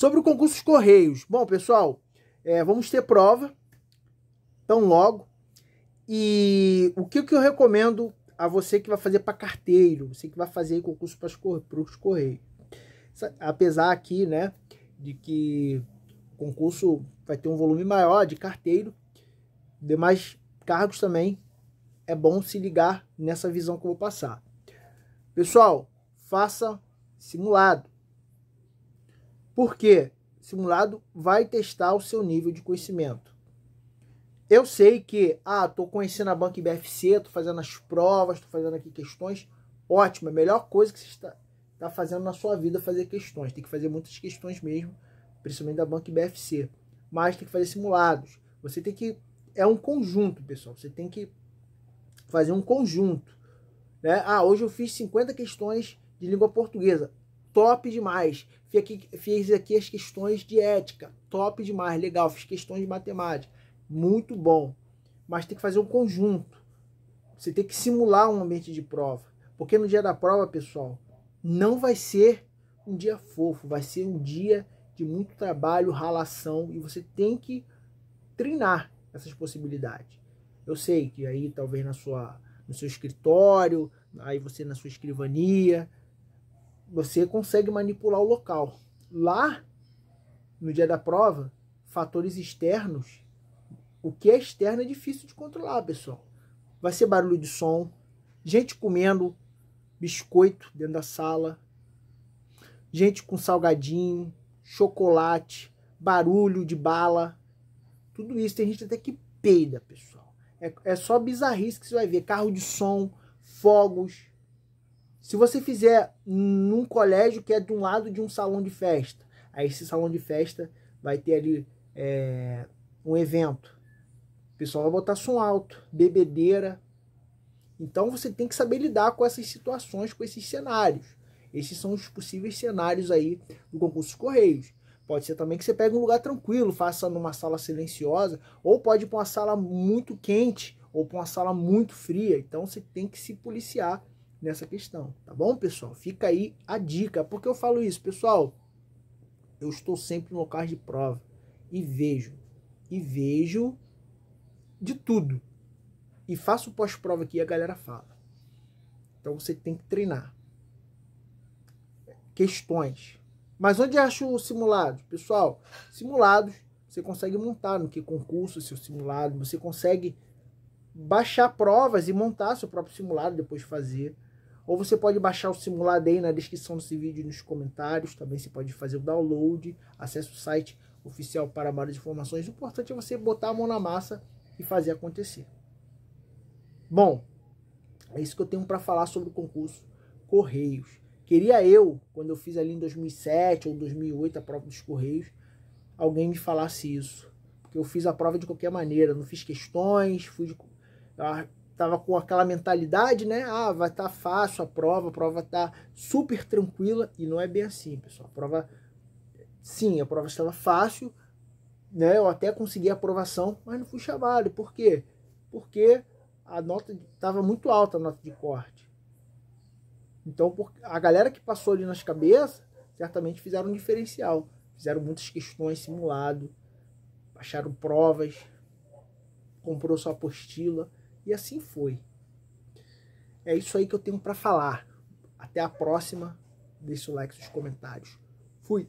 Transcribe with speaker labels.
Speaker 1: Sobre o concurso dos Correios. Bom, pessoal, é, vamos ter prova tão logo. E o que, que eu recomendo a você que vai fazer para carteiro, você que vai fazer concurso para os Correios? Apesar aqui, né, de que o concurso vai ter um volume maior de carteiro, demais cargos também, é bom se ligar nessa visão que eu vou passar. Pessoal, faça simulado. Porque simulado vai testar o seu nível de conhecimento. Eu sei que, ah, tô conhecendo a banca IBFC, tô fazendo as provas, tô fazendo aqui questões. Ótimo, é a melhor coisa que você está, tá fazendo na sua vida fazer questões. Tem que fazer muitas questões mesmo, principalmente da banca IBFC. Mas tem que fazer simulados. Você tem que. É um conjunto, pessoal. Você tem que fazer um conjunto. Né? Ah, hoje eu fiz 50 questões de língua portuguesa top demais. Fiz aqui, fiz aqui as questões de ética, top demais, legal. Fiz questões de matemática, muito bom. Mas tem que fazer um conjunto. Você tem que simular um ambiente de prova. Porque no dia da prova, pessoal, não vai ser um dia fofo, vai ser um dia de muito trabalho, ralação, e você tem que treinar essas possibilidades. Eu sei que aí talvez na sua, no seu escritório, aí você na sua escrivania, você consegue manipular o local. Lá, no dia da prova, fatores externos, o que é externo é difícil de controlar, pessoal. Vai ser barulho de som, gente comendo biscoito dentro da sala, gente com salgadinho, chocolate, barulho de bala. Tudo isso tem gente até que peida, pessoal. É, é só bizarrice que você vai ver. Carro de som, fogos, se você fizer num colégio que é de um lado de um salão de festa, aí esse salão de festa vai ter ali é, um evento. O pessoal vai botar som alto, bebedeira. Então você tem que saber lidar com essas situações, com esses cenários. Esses são os possíveis cenários aí do concurso Correios. Pode ser também que você pegue um lugar tranquilo, faça numa sala silenciosa, ou pode ir para uma sala muito quente, ou para uma sala muito fria. Então você tem que se policiar nessa questão, tá bom, pessoal? Fica aí a dica. porque eu falo isso, pessoal? Eu estou sempre no local de prova e vejo, e vejo de tudo. E faço pós-prova aqui e a galera fala. Então você tem que treinar. Questões. Mas onde acho o simulado? Pessoal, simulados você consegue montar no que concurso seu simulado, você consegue baixar provas e montar seu próprio simulado depois de fazer. Ou você pode baixar o simulado aí na descrição desse vídeo nos comentários. Também você pode fazer o download. Acesse o site oficial para mais informações. O importante é você botar a mão na massa e fazer acontecer. Bom, é isso que eu tenho para falar sobre o concurso Correios. Queria eu, quando eu fiz ali em 2007 ou 2008 a prova dos Correios, alguém me falasse isso. Porque eu fiz a prova de qualquer maneira, não fiz questões, fui de, tava com aquela mentalidade, né? Ah, vai estar tá fácil a prova, a prova tá super tranquila e não é bem assim, pessoal. A prova sim, a prova estava fácil, né? Eu até consegui a aprovação, mas não fui chamado. Por quê? Porque a nota estava muito alta a nota de corte. Então, por, a galera que passou ali nas cabeças, certamente fizeram um diferencial. Fizeram muitas questões simulado, acharam provas, comprou sua apostila e assim foi. É isso aí que eu tenho para falar. Até a próxima. Deixe o like nos comentários. Fui!